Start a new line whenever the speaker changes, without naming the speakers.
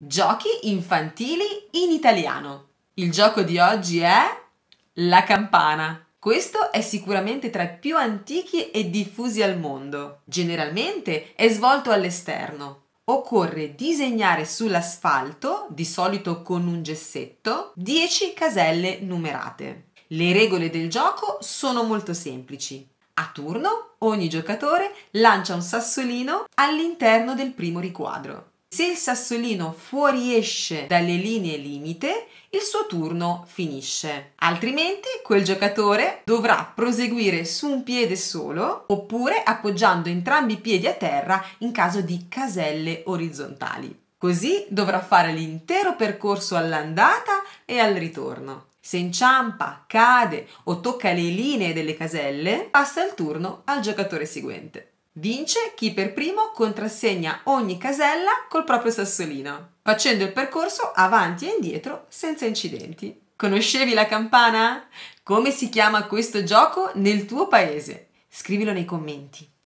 Giochi infantili in italiano. Il gioco di oggi è la campana. Questo è sicuramente tra i più antichi e diffusi al mondo. Generalmente è svolto all'esterno. Occorre disegnare sull'asfalto, di solito con un gessetto, 10 caselle numerate. Le regole del gioco sono molto semplici. A turno ogni giocatore lancia un sassolino all'interno del primo riquadro. Se il sassolino fuoriesce dalle linee limite, il suo turno finisce. Altrimenti quel giocatore dovrà proseguire su un piede solo oppure appoggiando entrambi i piedi a terra in caso di caselle orizzontali. Così dovrà fare l'intero percorso all'andata e al ritorno. Se inciampa, cade o tocca le linee delle caselle, passa il turno al giocatore seguente. Vince chi per primo contrassegna ogni casella col proprio sassolino, facendo il percorso avanti e indietro senza incidenti. Conoscevi la campana? Come si chiama questo gioco nel tuo paese? Scrivilo nei commenti.